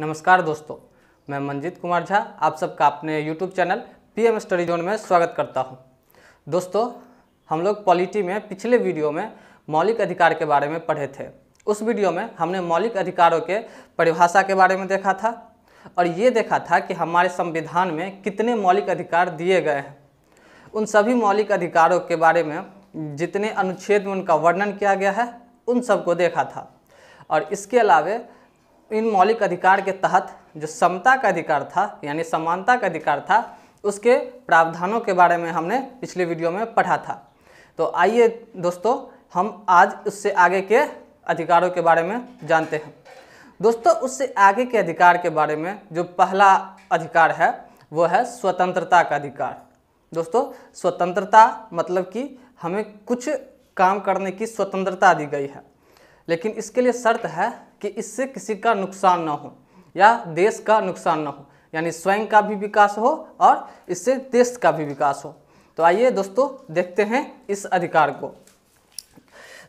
नमस्कार दोस्तों मैं मंजीत कुमार झा आप सबका अपने YouTube channel M study zone में स्वागत करता हूं। दोस्तों हम लोग पॉलिटी में पिछले वीडियो में मौलिक अधिकार के बारे में पढ़े थे उस वीडियो में हमने मौलिक अधिकारों के परिभाषा के बारे में देखा था और ये देखा था कि हमारे संविधान में कितने मौलिक अधिकार दिए गए हैं उन सभी मौलिक अधिकारों के बारे में जितने अनुच्छेद में उनका वर्णन किया गया है उन सबको देखा था और इसके अलावे इन मौलिक अधिकार के तहत जो समता का अधिकार था यानी समानता का अधिकार था उसके प्रावधानों के बारे में हमने पिछले वीडियो में पढ़ा था तो आइए दोस्तों हम आज उससे आगे के अधिकारों के बारे में जानते हैं दोस्तों उससे आगे के अधिकार के बारे में जो पहला अधिकार है वो है स्वतंत्रता का अधिकार दोस्तों स्वतंत्रता मतलब कि हमें कुछ काम करने की स्वतंत्रता दी गई है लेकिन इसके लिए शर्त है कि इससे किसी का नुकसान ना हो या देश का नुकसान ना हो यानी स्वयं का भी विकास हो और इससे देश का भी विकास हो तो आइए दोस्तों देखते हैं इस अधिकार को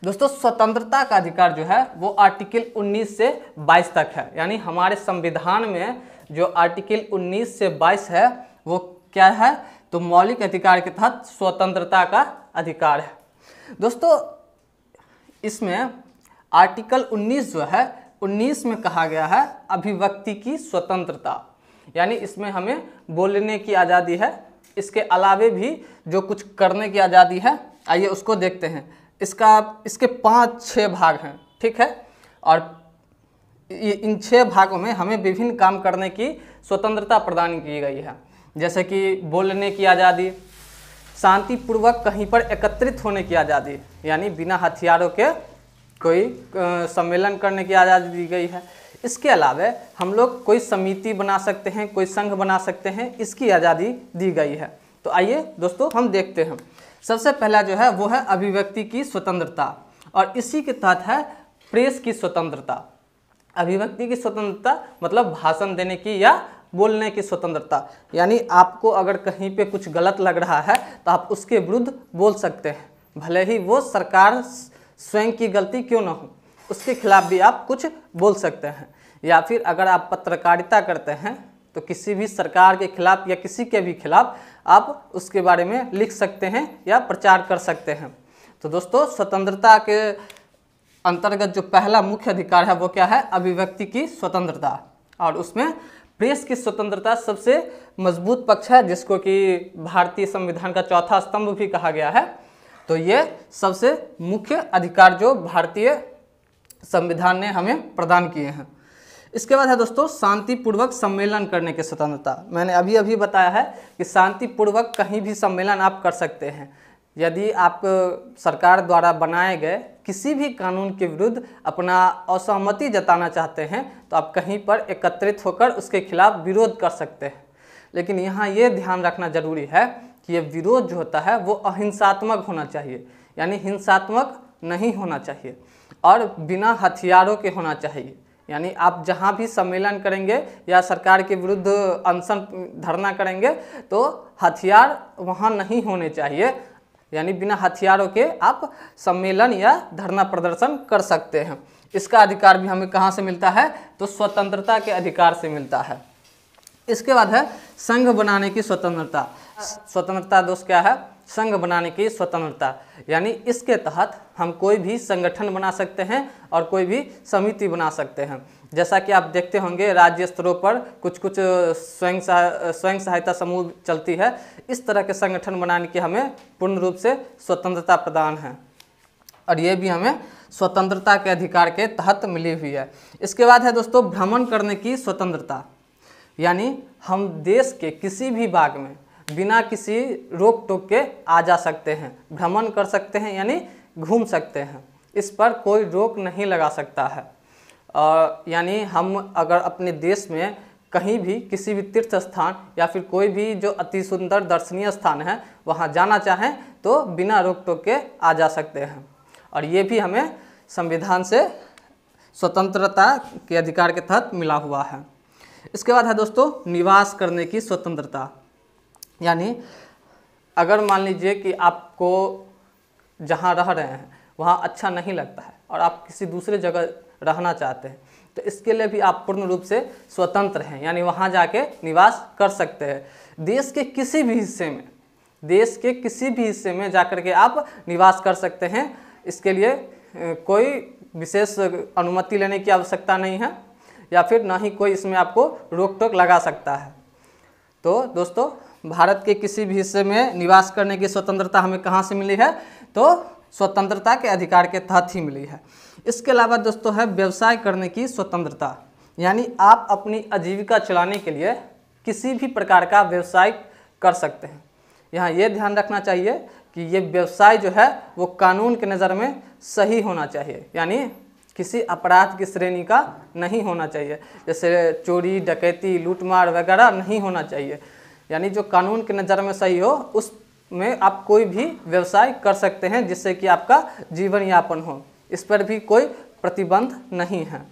दोस्तों स्वतंत्रता का अधिकार जो है वो आर्टिकल 19 से 22 तक है यानी हमारे संविधान में जो आर्टिकल 19 से 22 है वो क्या है तो मौलिक अधिकार के तहत स्वतंत्रता का अधिकार है दोस्तों इसमें आर्टिकल 19 जो है 19 में कहा गया है अभिव्यक्ति की स्वतंत्रता यानी इसमें हमें बोलने की आज़ादी है इसके अलावे भी जो कुछ करने की आज़ादी है आइए उसको देखते हैं इसका इसके पाँच छः भाग हैं ठीक है और इन छः भागों में हमें विभिन्न काम करने की स्वतंत्रता प्रदान की गई है जैसे कि बोलने की आज़ादी शांतिपूर्वक कहीं पर एकत्रित होने की आज़ादी यानी बिना हथियारों के कोई सम्मेलन करने की आज़ादी दी गई है इसके अलावा हम लोग कोई समिति बना सकते हैं कोई संघ बना सकते हैं इसकी आज़ादी दी गई है तो आइए दोस्तों हम देखते हैं सबसे पहला जो है वो है अभिव्यक्ति की स्वतंत्रता और इसी के तहत है प्रेस की स्वतंत्रता अभिव्यक्ति की स्वतंत्रता मतलब भाषण देने की या बोलने की स्वतंत्रता यानी आपको अगर कहीं पे कुछ गलत लग रहा है तो आप उसके विरुद्ध बोल सकते हैं भले ही वो सरकार स्वयं की गलती क्यों ना हो उसके खिलाफ भी आप कुछ बोल सकते हैं या फिर अगर आप पत्रकारिता करते हैं तो किसी भी सरकार के खिलाफ या किसी के भी खिलाफ आप उसके बारे में लिख सकते हैं या प्रचार कर सकते हैं तो दोस्तों स्वतंत्रता के अंतर्गत जो पहला मुख्य अधिकार है वो क्या है अभिव्यक्ति की स्वतंत्रता और उसमें प्रेस की स्वतंत्रता सबसे मजबूत पक्ष है जिसको कि भारतीय संविधान का चौथा स्तंभ भी कहा गया है तो ये सबसे मुख्य अधिकार जो भारतीय संविधान ने हमें प्रदान किए हैं इसके बाद है दोस्तों शांतिपूर्वक सम्मेलन करने की स्वतंत्रता मैंने अभी अभी बताया है कि शांतिपूर्वक कहीं भी सम्मेलन आप कर सकते हैं यदि आप सरकार द्वारा बनाए गए किसी भी कानून के विरुद्ध अपना असहमति जताना चाहते हैं तो आप कहीं पर एकत्रित होकर उसके खिलाफ विरोध कर सकते हैं लेकिन यहाँ ये ध्यान रखना जरूरी है कि ये विरोध जो होता है वो अहिंसात्मक होना चाहिए यानी हिंसात्मक नहीं होना चाहिए और बिना हथियारों के होना चाहिए यानी आप जहाँ भी सम्मेलन करेंगे या सरकार के विरुद्ध अनशन धरना करेंगे तो हथियार वहाँ नहीं होने चाहिए यानी बिना हथियारों के आप सम्मेलन या धरना प्रदर्शन कर सकते हैं इसका अधिकार भी हमें कहाँ से मिलता है तो स्वतंत्रता के अधिकार से मिलता है इसके बाद है संघ बनाने की स्वतंत्रता स्वतंत्रता दोष क्या है संघ बनाने की स्वतंत्रता यानी इसके तहत हम कोई भी संगठन बना सकते हैं और कोई भी समिति बना सकते हैं जैसा कि आप देखते होंगे राज्य स्तरों पर कुछ कुछ स्वयं स्वयं सहायता समूह चलती है इस तरह के संगठन बनाने की हमें पूर्ण रूप से स्वतंत्रता प्रदान है और ये भी हमें स्वतंत्रता के अधिकार के तहत मिली हुई है इसके बाद है दोस्तों भ्रमण करने की स्वतंत्रता यानी हम देश के किसी भी भाग में बिना किसी रोक टोक के आ जा सकते हैं भ्रमण कर सकते हैं यानी घूम सकते हैं इस पर कोई रोक नहीं लगा सकता है और यानी हम अगर अपने देश में कहीं भी किसी भी तीर्थ स्थान या फिर कोई भी जो अति सुंदर दर्शनीय स्थान है वहाँ जाना चाहें तो बिना रोक टोक के आ जा सकते हैं और ये भी हमें संविधान से स्वतंत्रता के अधिकार के तहत मिला हुआ है इसके बाद है दोस्तों निवास करने की स्वतंत्रता यानी अगर मान लीजिए कि आपको जहाँ रह रहे हैं वहाँ अच्छा नहीं लगता है और आप किसी दूसरे जगह रहना चाहते हैं तो इसके लिए भी आप पूर्ण रूप से स्वतंत्र हैं यानी वहाँ जाके निवास कर सकते हैं देश के किसी भी हिस्से में देश के किसी भी हिस्से में जाकर के आप निवास कर सकते हैं इसके लिए कोई विशेष अनुमति लेने की आवश्यकता नहीं है या फिर ना ही कोई इसमें आपको रोक टोक लगा सकता है तो दोस्तों भारत के किसी भी हिस्से में निवास करने की स्वतंत्रता हमें कहाँ से मिली है तो स्वतंत्रता के अधिकार के तहत ही मिली है इसके अलावा दोस्तों है व्यवसाय करने की स्वतंत्रता यानी आप अपनी आजीविका चलाने के लिए किसी भी प्रकार का व्यवसाय कर सकते हैं यहाँ ये ध्यान रखना चाहिए कि ये व्यवसाय जो है वो कानून के नज़र में सही होना चाहिए यानी किसी अपराध की श्रेणी का नहीं होना चाहिए जैसे चोरी डकैती लूटमार वगैरह नहीं होना चाहिए यानी जो कानून की नज़र में सही हो उस में आप कोई भी व्यवसाय कर सकते हैं जिससे कि आपका जीवन यापन हो इस पर भी कोई प्रतिबंध नहीं है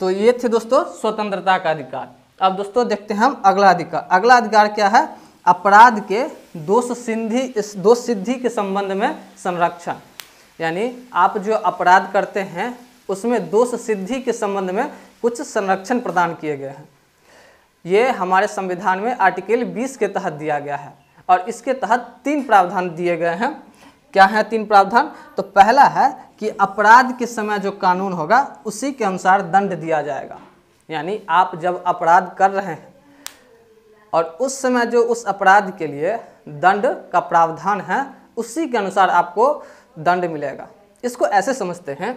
तो ये थे दोस्तों स्वतंत्रता का अधिकार अब दोस्तों देखते हैं हम अगला अधिकार अगला अधिकार क्या है अपराध के दोष सिद्धि इस दोष सिद्धि के संबंध में संरक्षण यानी आप जो अपराध करते हैं उसमें दोष सिद्धि के संबंध में कुछ संरक्षण प्रदान किए गए हैं ये हमारे संविधान में आर्टिकल 20 के तहत दिया गया है और इसके तहत तीन प्रावधान दिए गए हैं क्या है तीन प्रावधान तो पहला है कि अपराध के समय जो कानून होगा उसी के अनुसार दंड दिया जाएगा यानी आप जब अपराध कर रहे हैं और उस समय जो उस अपराध के लिए दंड का प्रावधान है उसी के अनुसार आपको दंड मिलेगा इसको ऐसे समझते हैं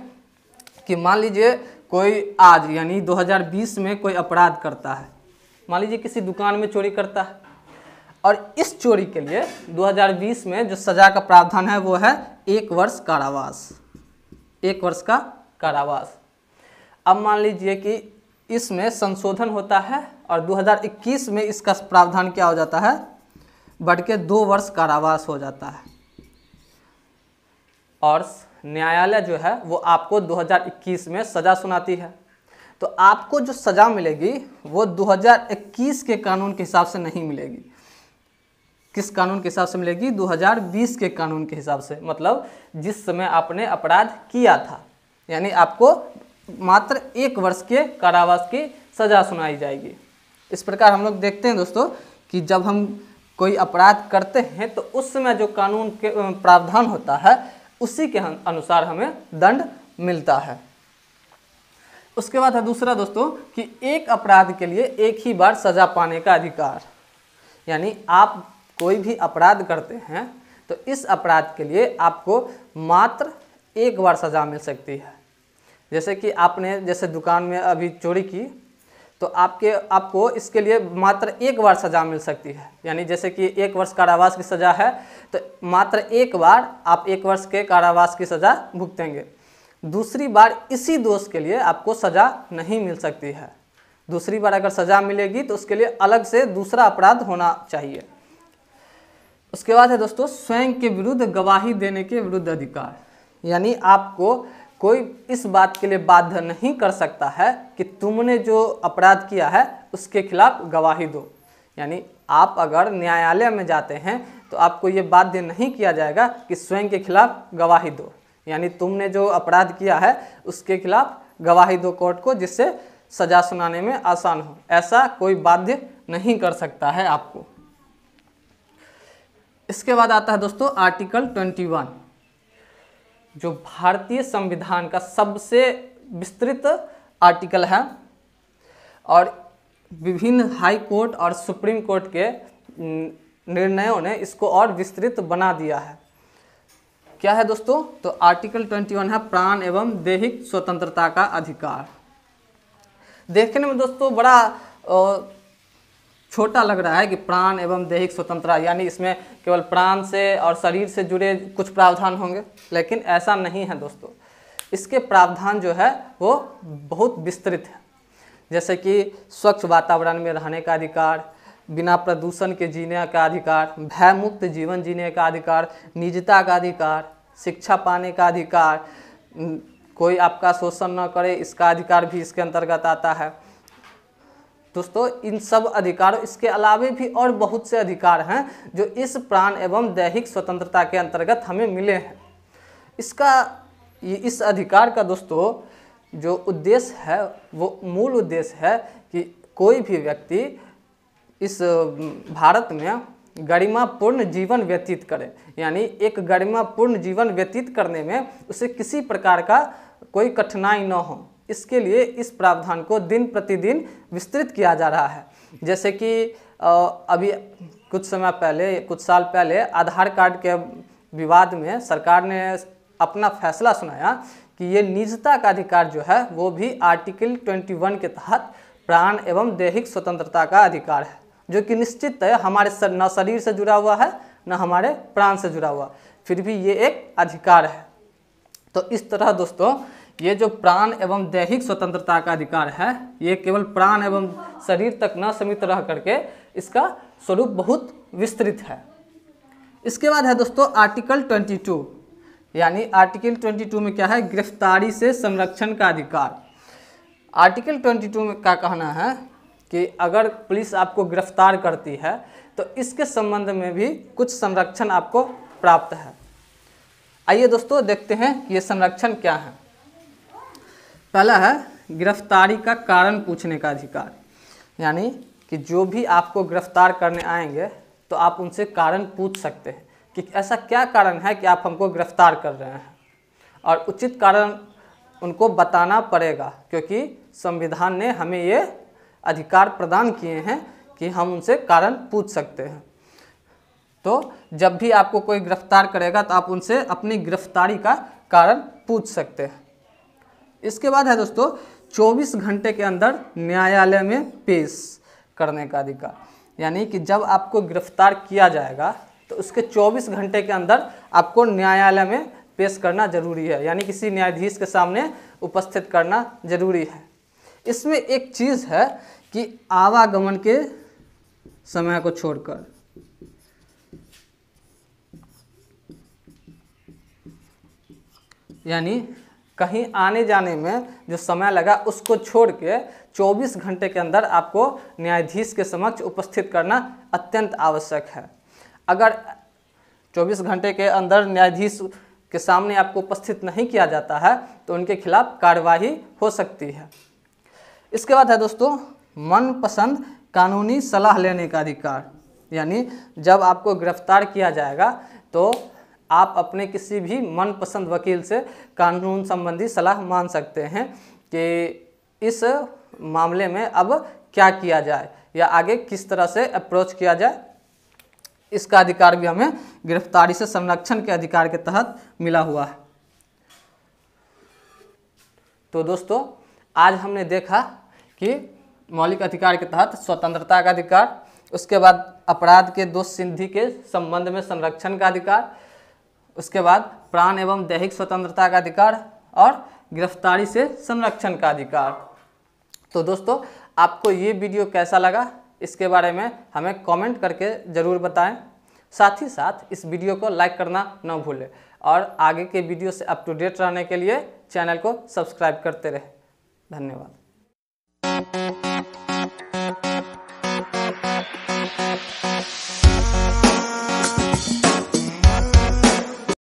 कि मान लीजिए कोई आज यानी 2020 में कोई अपराध करता है मान लीजिए किसी दुकान में चोरी करता है और इस चोरी के लिए 2020 में जो सजा का प्रावधान है वो है एक वर्ष कारावास एक वर्ष का कारावास अब मान लीजिए कि इसमें संशोधन होता है और 2021 में इसका प्रावधान क्या हो जाता है बढ़ के दो वर्ष कारावास हो जाता है और न्यायालय जो है वो आपको 2021 में सज़ा सुनाती है तो आपको जो सज़ा मिलेगी वो 2021 के कानून के हिसाब से नहीं मिलेगी किस कानून के हिसाब से मिलेगी 2020 के कानून के हिसाब से मतलब जिस समय आपने अपराध किया था यानी आपको मात्र एक वर्ष के कारावास की सज़ा सुनाई जाएगी इस प्रकार हम लोग देखते हैं दोस्तों कि जब हम कोई अपराध करते हैं तो उस समय जो कानून के प्रावधान होता है उसी के अनुसार हमें दंड मिलता है उसके बाद है दूसरा दोस्तों कि एक अपराध के लिए एक ही बार सजा पाने का अधिकार यानी आप कोई भी अपराध करते हैं तो इस अपराध के लिए आपको मात्र एक बार सज़ा मिल सकती है जैसे कि आपने जैसे दुकान में अभी चोरी की तो आपके आपको इसके लिए मात्र एक बार सज़ा मिल सकती है यानी जैसे कि एक वर्ष कारावास की सज़ा है तो मात्र एक बार आप एक वर्ष के कारावास की सज़ा भुगतेंगे दूसरी बार इसी दोष के लिए आपको सज़ा नहीं मिल सकती है दूसरी बार अगर सज़ा मिलेगी तो उसके लिए अलग से दूसरा अपराध होना चाहिए उसके बाद है दोस्तों स्वयं के विरुद्ध गवाही देने के विरुद्ध अधिकार यानी आपको कोई इस बात के लिए बाध्य नहीं कर सकता है कि तुमने जो अपराध किया है उसके खिलाफ गवाही दो यानी आप अगर न्यायालय में जाते हैं तो आपको ये बाध्य नहीं किया जाएगा कि स्वयं के खिलाफ गवाही दो यानी तुमने जो अपराध किया है उसके खिलाफ गवाही दो कोर्ट को जिससे सजा सुनाने में आसान हो ऐसा कोई बाध्य नहीं कर सकता है आपको इसके बाद आता है दोस्तों आर्टिकल ट्वेंटी वन जो भारतीय संविधान का सबसे विस्तृत आर्टिकल है और विभिन्न हाई कोर्ट और सुप्रीम कोर्ट के निर्णयों ने इसको और विस्तृत बना दिया है क्या है दोस्तों तो आर्टिकल 21 है प्राण एवं दैहिक स्वतंत्रता का अधिकार देखने में दोस्तों बड़ा छोटा लग रहा है कि प्राण एवं दैहिक स्वतंत्रता यानी इसमें केवल प्राण से और शरीर से जुड़े कुछ प्रावधान होंगे लेकिन ऐसा नहीं है दोस्तों इसके प्रावधान जो है वो बहुत विस्तृत है जैसे कि स्वच्छ वातावरण में रहने का अधिकार बिना प्रदूषण के जीने का अधिकार भयमुक्त जीवन जीने का अधिकार निजता का अधिकार शिक्षा पाने का अधिकार कोई आपका शोषण न करे इसका अधिकार भी इसके अंतर्गत आता है दोस्तों इन सब अधिकारों इसके अलावे भी और बहुत से अधिकार हैं जो इस प्राण एवं दैहिक स्वतंत्रता के अंतर्गत हमें मिले हैं इसका इस अधिकार का दोस्तों जो उद्देश्य है वो मूल उद्देश्य है कि कोई भी व्यक्ति इस भारत में गरिमापूर्ण जीवन व्यतीत करे यानी एक गरिमापूर्ण जीवन व्यतीत करने में उसे किसी प्रकार का कोई कठिनाई न हो इसके लिए इस प्रावधान को दिन प्रतिदिन विस्तृत किया जा रहा है जैसे कि अभी कुछ समय पहले कुछ साल पहले आधार कार्ड के विवाद में सरकार ने अपना फैसला सुनाया कि ये निजता का अधिकार जो है वो भी आर्टिकल 21 के तहत प्राण एवं दैहिक स्वतंत्रता का अधिकार है जो कि निश्चित है हमारे सर, न शरीर से जुड़ा हुआ है न हमारे प्राण से जुड़ा हुआ फिर भी ये एक अधिकार है तो इस तरह दोस्तों ये जो प्राण एवं दैहिक स्वतंत्रता का अधिकार है ये केवल प्राण एवं शरीर तक न सीमित रह करके इसका स्वरूप बहुत विस्तृत है इसके बाद है दोस्तों आर्टिकल 22 यानी आर्टिकल 22 में क्या है गिरफ्तारी से संरक्षण का अधिकार आर्टिकल 22 में का कहना है कि अगर पुलिस आपको गिरफ्तार करती है तो इसके संबंध में भी कुछ संरक्षण आपको प्राप्त है आइए दोस्तों देखते हैं ये संरक्षण क्या है पहला है गिरफ्तारी का कारण पूछने का अधिकार यानी कि जो भी आपको गिरफ्तार करने आएंगे तो आप उनसे कारण पूछ सकते हैं कि ऐसा क्या कारण है कि आप हमको गिरफ्तार कर रहे हैं और उचित कारण उनको बताना पड़ेगा क्योंकि संविधान ने हमें ये अधिकार प्रदान किए हैं कि हम उनसे कारण पूछ सकते हैं तो जब भी आपको कोई गिरफ्तार करेगा तो आप उनसे अपनी गिरफ्तारी का कारण पूछ सकते हैं इसके बाद है दोस्तों 24 घंटे के अंदर न्यायालय में पेश करने का अधिकार यानी कि जब आपको गिरफ्तार किया जाएगा तो उसके 24 घंटे के अंदर आपको न्यायालय में पेश करना जरूरी है यानी किसी न्यायाधीश के सामने उपस्थित करना जरूरी है इसमें एक चीज़ है कि आवागमन के समय को छोड़कर यानी कहीं आने जाने में जो समय लगा उसको छोड़ के 24 घंटे के अंदर आपको न्यायाधीश के समक्ष उपस्थित करना अत्यंत आवश्यक है अगर 24 घंटे के अंदर न्यायाधीश के सामने आपको उपस्थित नहीं किया जाता है तो उनके खिलाफ कार्रवाई हो सकती है इसके बाद है दोस्तों मनपसंद कानूनी सलाह लेने का अधिकार यानी जब आपको गिरफ्तार किया जाएगा तो आप अपने किसी भी मनपसंद वकील से कानून संबंधी सलाह मान सकते हैं कि इस मामले में अब क्या किया जाए या आगे किस तरह से अप्रोच किया जाए इसका अधिकार भी हमें गिरफ्तारी से संरक्षण के अधिकार के तहत मिला हुआ है तो दोस्तों आज हमने देखा कि मौलिक अधिकार के तहत स्वतंत्रता का अधिकार उसके बाद अपराध के दोष सिद्धि के संबंध में संरक्षण का अधिकार उसके बाद प्राण एवं दैहिक स्वतंत्रता का अधिकार और गिरफ्तारी से संरक्षण का अधिकार तो दोस्तों आपको ये वीडियो कैसा लगा इसके बारे में हमें कमेंट करके ज़रूर बताएं साथ ही साथ इस वीडियो को लाइक करना ना भूलें और आगे के वीडियो से अप टू डेट रहने के लिए चैनल को सब्सक्राइब करते रहें धन्यवाद